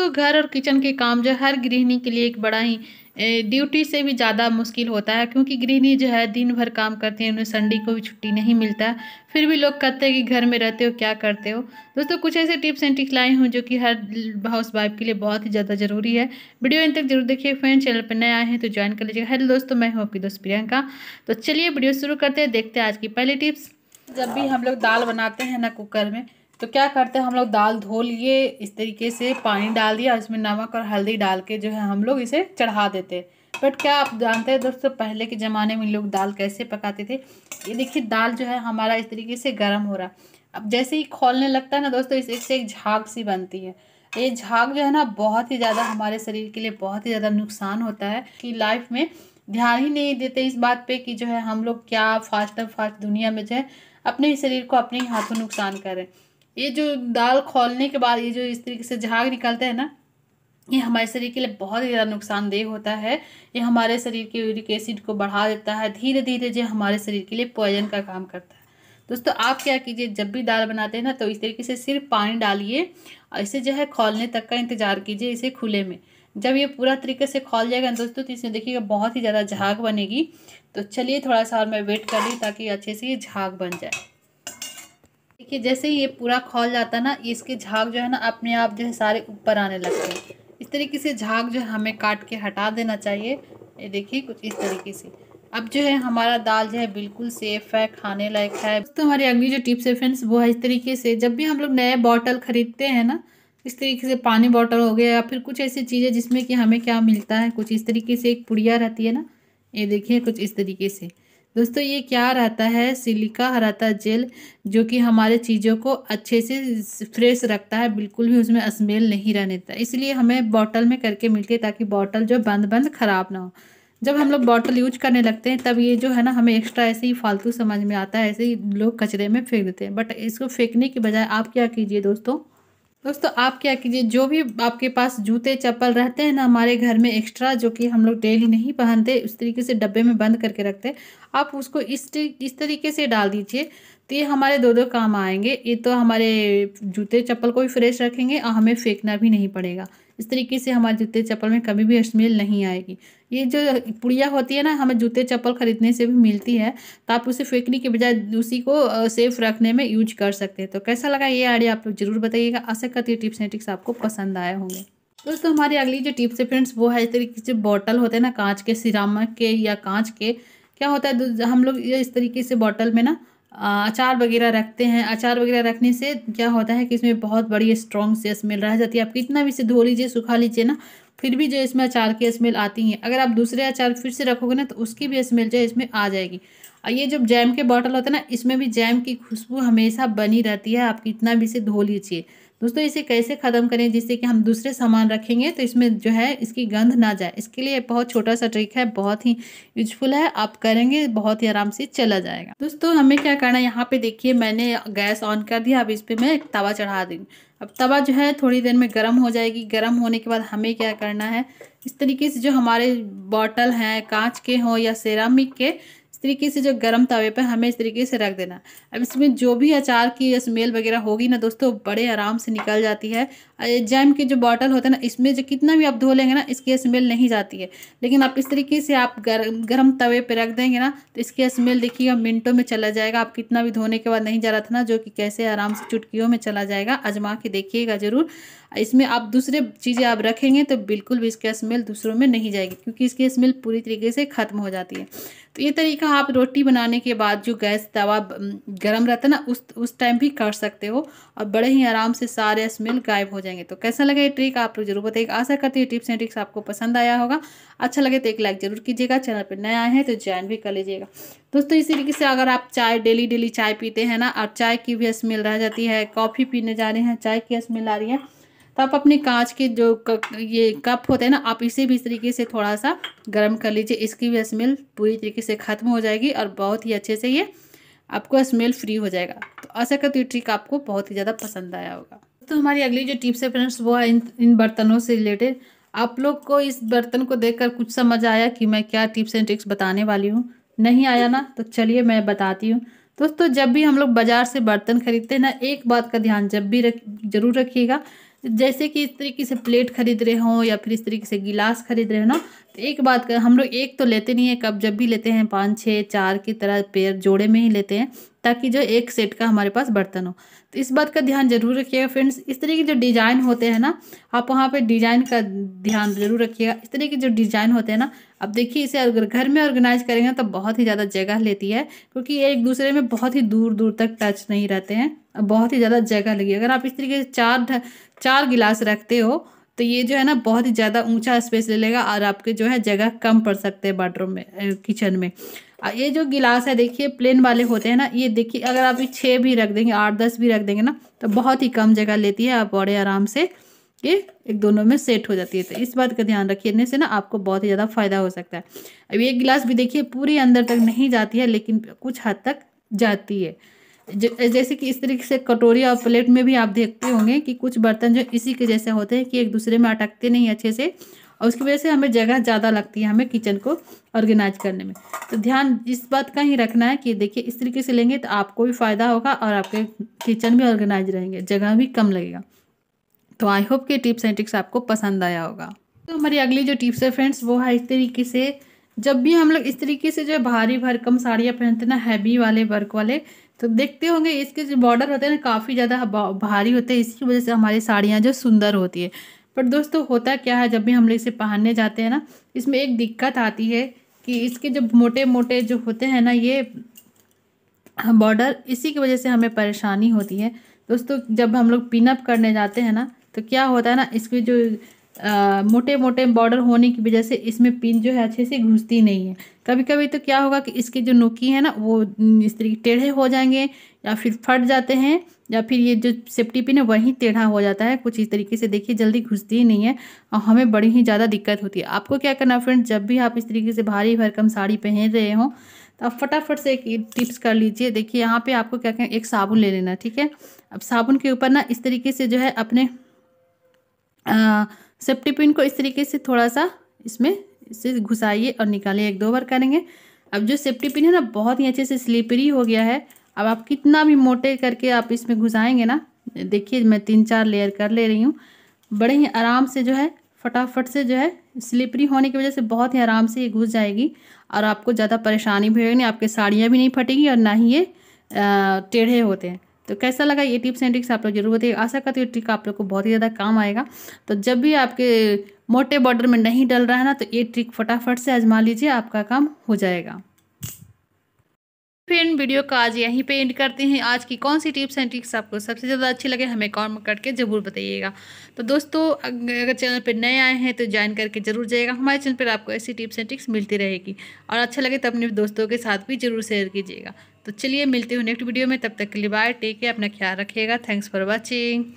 दोस्तों घर और किचन के काम जो हर गृहिणी के लिए एक बड़ा ही ड्यूटी से भी ज़्यादा मुश्किल होता है क्योंकि गृहिणी जो है दिन भर काम करती हैं उन्हें संडे को भी छुट्टी नहीं मिलता फिर भी लोग कहते हैं कि घर में रहते हो क्या करते हो दोस्तों कुछ ऐसे टिप्स एंड टिक्स लाए हूँ जो कि हर हाउस वाइफ के लिए बहुत ही ज़्यादा ज़रूरी है वीडियो इन तक जरूर देखिए फ्रेंड चैनल पर नए आए हैं तो ज्वाइन कर लीजिएगा हेलो दोस्तों मैं हूँ आपकी दोस्त प्रियंका तो चलिए वीडियो शुरू करते हैं देखते हैं आज की पहली टिप्स जब भी हम लोग दाल बनाते हैं ना कुकर में तो क्या करते हैं हम लोग दाल धो लिए इस तरीके से पानी डाल दिया इसमें नमक और हल्दी डाल के जो है हम लोग इसे चढ़ा देते हैं बट क्या आप जानते हैं दोस्तों पहले के ज़माने में लोग दाल कैसे पकाते थे ये देखिए दाल जो है हमारा इस तरीके से गर्म हो रहा अब जैसे ही खोलने लगता है ना दोस्तों इस एक से एक झाग सी बनती है ये झाग जो है ना बहुत ही ज़्यादा हमारे शरीर के लिए बहुत ही ज़्यादा नुकसान होता है कि लाइफ में ध्यान ही नहीं देते इस बात पे कि जो है हम लोग क्या फास्ट एंड फास्ट दुनिया में जो है अपने ही शरीर को अपने ही हाथों नुकसान करें ये जो दाल खोलने के बाद ये जो इस तरीके से झाग निकलते हैं ना ये हमारे शरीर के लिए बहुत ही ज़्यादा नुकसानदेह होता है ये हमारे शरीर के यूरिक एसिड को बढ़ा देता है धीरे धीरे जो हमारे शरीर के लिए पॉइजन का काम करता है दोस्तों आप क्या कीजिए जब भी दाल बनाते हैं ना तो इस तरीके से सिर्फ पानी डालिए और इसे जो है खोलने तक का इंतजार कीजिए इसे खुले में जब ये पूरा तरीके से खोल जाएगा दोस्तों तो इसमें देखिएगा बहुत ही ज़्यादा झाग बनेगी तो चलिए थोड़ा सा और मैं वेट कर ली ताकि अच्छे से ये झाग बन जाए देखिए जैसे ही ये पूरा खोल जाता है ना इसके झाग जो है ना अपने आप जो है सारे ऊपर आने लगते हैं इस तरीके से झाग जो है हमें काट के हटा देना चाहिए ये देखिए कुछ इस तरीके से अब जो है हमारा दाल जो है बिल्कुल सेफ़ है खाने लायक है तो हमारी अगली जो टिप्स है फ्रेंड्स वो है इस तरीके से जब भी हम लोग नए बॉटल ख़रीदते हैं ना इस तरीके से पानी बॉटल हो गया या फिर कुछ ऐसी चीज़ें जिसमें कि हमें क्या मिलता है कुछ इस तरीके से एक पुड़िया रहती है ना ये देखिए कुछ इस तरीके से दोस्तों ये क्या रहता है सिलिका हराता जेल जो कि हमारे चीज़ों को अच्छे से फ्रेश रखता है बिल्कुल भी उसमें स्मेल नहीं रहने देता इसलिए हमें बॉटल में करके मिलती है ताकि बॉटल जो बंद बंद ख़राब ना हो जब हम लोग बॉटल यूज करने लगते हैं तब ये जो है ना हमें एक्स्ट्रा ऐसे ही फालतू समझ में आता है ऐसे ही लोग कचरे में फेंक देते हैं बट इसको फेंकने के बजाय आप क्या कीजिए दोस्तों दोस्तों आप क्या कीजिए जो भी आपके पास जूते चप्पल रहते हैं ना हमारे घर में एक्स्ट्रा जो कि हम लोग डेली नहीं पहनते उस तरीके से डब्बे में बंद करके रखते हैं आप उसको इस इस तरीके से डाल दीजिए तो ये हमारे दो दो काम आएंगे ये तो हमारे जूते चप्पल को भी फ्रेश रखेंगे और हमें फेंकना भी नहीं पड़ेगा इस तरीके से हमारे जूते चप्पल में कभी भी स्मेल नहीं आएगी ये जो पुड़िया होती है ना हमें जूते चप्पल खरीदने से भी मिलती है तो आप उसे फेंकने के बजाय उसी को सेफ रखने में यूज कर सकते हैं तो कैसा लगा ये आइडिया आप लोग जरूर बताइएगा आशा करती है टिप्स एंड ट्रिक्स आपको पसंद आए होंगे दोस्तों हमारी अगली जो टिप्स है फ्रेंड्स वो है इस तरीके से बॉटल होते हैं ना कांच के सिरामक के या कांच के क्या होता है हम लोग इस तरीके से बॉटल में ना अचार वगैरह रखते हैं अचार वगैरह रखने से क्या होता है कि इसमें बहुत बड़ी स्ट्रॉन्ग से स्मेल रह जाती है आप कितना भी इसे धो लीजिए सुखा लीजिए ना फिर भी जो इसमें अचार की स्मेल आती है अगर आप दूसरे अचार फिर से रखोगे ना तो उसकी भी स्मेल जो है इसमें आ जाएगी और ये जो जैम के बॉटल होते हैं ना इसमें भी जैम की खुशबू हमेशा बनी रहती है आप कितना भी इसे धो लीजिए दोस्तों इसे कैसे ख़त्म करें जिससे कि हम दूसरे सामान रखेंगे तो इसमें जो है इसकी गंध ना जाए इसके लिए बहुत छोटा सा ट्रिक है बहुत ही यूजफुल है आप करेंगे बहुत ही आराम से चला जाएगा दोस्तों हमें क्या करना है यहाँ पे देखिए मैंने गैस ऑन कर दिया अब इस पर मैं तवा चढ़ा दी अब तवा जो है थोड़ी देर में गर्म हो जाएगी गर्म होने के बाद हमें क्या करना है इस तरीके से जो हमारे बॉटल हैं कांच के हों या सेरामिक के तरीके से जो गर्म तवे पर हमें इस तरीके से रख देना अब इसमें जो भी अचार की स्मेल वगैरह होगी ना दोस्तों बड़े आराम से निकल जाती है जैम के जो बॉटल होता है ना इसमें जो कितना भी आप धो लेंगे ना इसकी स्मेल नहीं जाती है लेकिन आप इस तरीके से आप गर, गर्म तवे पर रख देंगे ना तो इसकी स्मेल देखिएगा मिनटों में चला जाएगा आप कितना भी धोने के बाद नहीं जा रहा था ना जो कि कैसे आराम से चुटकियों में चला जाएगा आजमा के देखिएगा ज़रूर इसमें आप दूसरे चीज़ें आप रखेंगे तो बिल्कुल भी इसकी स्मेल दूसरों में नहीं जाएगी क्योंकि इसकी स्मेल पूरी तरीके से ख़त्म हो जाती है तो ये तरीका आप रोटी बनाने के बाद जो गैस तवा गर्म रहता है ना उस उस टाइम भी कर सकते हो और बड़े ही आराम से सारे स्मेल गायब हो जाएंगे तो कैसा लगा ये ट्रिक आप लोग जरूर बताइए आशा करते हैं टिप्स एंड ट्रिक्स आपको पसंद आया होगा अच्छा लगे तो एक लाइक जरूर कीजिएगा चैनल पर नया आए हैं तो ज्वाइन भी कर लीजिएगा दोस्तों इसी तरीके से अगर आप चाय डेली डेली चाय पीते हैं ना और चाय की भी स्मेल रह जाती है कॉफ़ी पीने जा रहे हैं चाय की स्मेल आ रही है तो आप अपने कांच के जो ये कप होते हैं ना आप इसे भी इस तरीके से थोड़ा सा गर्म कर लीजिए इसकी भी स्मेल पूरी तरीके से ख़त्म हो जाएगी और बहुत ही अच्छे से ये आपको स्मेल फ्री हो जाएगा तो ऐसा करते ये ट्रिक आपको बहुत ही ज़्यादा पसंद आया होगा तो हमारी अगली जो टिप्स है फ्रेंड्स वो है इन इन बर्तनों से रिलेटेड आप लोग को इस बर्तन को देखकर कुछ समझ आया कि मैं क्या टिप्स एंड ट्रिक्स बताने वाली हूँ नहीं आया ना तो चलिए मैं बताती हूँ दोस्तों जब भी हम लोग बाज़ार से बर्तन खरीदते हैं ना एक बात का ध्यान जब भी रख जरूर रखिएगा जैसे कि इस तरीके से प्लेट खरीद रहे हो या फिर इस तरीके से गिलास खरीद रहे हो ना तो एक बात कर हम लोग एक तो लेते नहीं है कप जब भी लेते हैं पाँच छः चार की तरह पेयर जोड़े में ही लेते हैं ताकि जो एक सेट का हमारे पास बर्तन हो तो इस बात का ध्यान जरूर रखिएगा फ्रेंड्स इस तरह के जो डिज़ाइन होते हैं ना आप वहाँ पे डिज़ाइन का ध्यान जरूर रखिएगा इस तरह के जो डिज़ाइन होते हैं ना अब देखिए इसे अगर घर में ऑर्गेनाइज करेंगे तो बहुत ही ज़्यादा जगह लेती है क्योंकि ये एक दूसरे में बहुत ही दूर दूर तक टच नहीं रहते हैं बहुत ही ज़्यादा जगह लगी अगर आप इस तरीके से चार चार गिलास रखते हो तो ये जो है ना बहुत ही ज़्यादा ऊंचा स्पेस ले लेगा और आपके जो है जगह कम पड़ सकते हैं बाथरूम में किचन में ये जो गिलास है देखिए प्लेन वाले होते हैं ना ये देखिए अगर आप ये छः भी रख देंगे आठ दस भी रख देंगे ना तो बहुत ही कम जगह लेती है आप बड़े आराम से ये एक दोनों में सेट हो जाती है तो इस बात का ध्यान रखिए से ना आपको बहुत ही ज़्यादा फ़ायदा हो सकता है अब ये गिलास भी देखिए पूरी अंदर तक नहीं जाती है लेकिन कुछ हद तक जाती है जैसे कि इस तरीके से कटोरी और प्लेट में भी आप देखते होंगे कि कुछ बर्तन जो इसी के जैसे होते हैं कि एक दूसरे में अटकते नहीं अच्छे से और उसकी वजह से हमें जगह ज़्यादा लगती है हमें किचन को ऑर्गेनाइज करने में तो ध्यान इस बात का ही रखना है कि देखिए इस तरीके से लेंगे तो आपको भी फ़ायदा होगा और आपके किचन भी ऑर्गेनाइज रहेंगे जगह भी कम लगेगा तो आई होप कि टिप्स एंड ट्रिक्स आपको पसंद आया होगा तो हमारी अगली जो टिप्स है फ्रेंड्स वो है इस तरीके से जब भी हम लोग इस तरीके से जो है भारी भरकम साड़ियाँ पहनते ना हैवी वाले वर्क वाले तो देखते होंगे इसके जो बॉर्डर होते हैं ना काफ़ी ज़्यादा भारी होते हैं इसकी वजह से हमारी साड़ियाँ जो सुंदर होती है पर दोस्तों होता क्या है जब भी हम लोग इसे पहनने जाते हैं ना इसमें एक दिक्कत आती है कि इसके जो मोटे मोटे जो होते हैं ना ये बॉर्डर इसी की वजह से हमें परेशानी होती है दोस्तों जब हम लोग पिनअप करने जाते हैं ना तो क्या होता है ना इसके जो आ, मोटे मोटे बॉर्डर होने की वजह से इसमें पिन जो है अच्छे से घुसती नहीं है कभी कभी तो क्या होगा कि इसके जो नुकी है ना वो इस तरीके टेढ़े हो जाएंगे या फिर फट जाते हैं या फिर ये जो सेफ्टी पिन है वहीं टेढ़ा हो जाता है कुछ इस तरीके से देखिए जल्दी घुसती ही नहीं है और हमें बड़ी ही ज़्यादा दिक्कत होती है आपको क्या करना फ्रेंड जब भी आप इस तरीके से भारी भरकम साड़ी पहन रहे हों तो आप फटाफट से एक टिप्स कर लीजिए देखिए यहाँ पर आपको क्या कहें एक साबुन ले लेना ठीक है अब साबुन के ऊपर ना इस तरीके से जो है अपने सेफ्टी पिन को इस तरीके से थोड़ा सा इसमें इसे घुसाइए और निकालिए एक दो बार करेंगे अब जो सेफ्टी पिन है ना बहुत ही अच्छे से स्लिपरी हो गया है अब आप कितना भी मोटे करके आप इसमें घुसाएंगे ना देखिए मैं तीन चार लेयर कर ले रही हूँ बड़े ही आराम से जो है फटाफट से जो है स्लिपरी होने की वजह से बहुत ही आराम से ये घुस जाएगी और आपको ज़्यादा परेशानी भी होगी नहीं आपके साड़ियाँ भी नहीं फटेगी और ना ही ये टेढ़े होते हैं तो कैसा लगा ये टिप्स एंड ट्रिक्स आप लोग जरूर बताइए आशा करती हूँ ट्रिक आप लोग को बहुत ही ज़्यादा काम आएगा तो जब भी आपके मोटे बॉर्डर में नहीं डल रहा है ना तो ये ट्रिक फटाफट से आजमा लीजिए आपका काम हो जाएगा फ्रेंड वीडियो का आज यहीं पे एंड करते हैं आज की कौन सी टिप्स एंड ट्रिक्स आपको सबसे ज़्यादा अच्छी लगे हमें कॉमेंट करके ज़रूर बताइएगा तो दोस्तों अगर चैनल पर नए आए हैं तो ज्वाइन करके जरूर जाइएगा हमारे चैनल पर आपको ऐसी टिप्स एंड ट्रिक्स मिलती रहेगी और अच्छा लगे तो अपने दोस्तों के साथ भी जरूर शेयर कीजिएगा तो चलिए मिलते हुए नेक्स्ट वीडियो में तब तक के लिए बाय टेक केयर अपना ख्याल रखिएगा थैंक्स फॉर वॉचिंग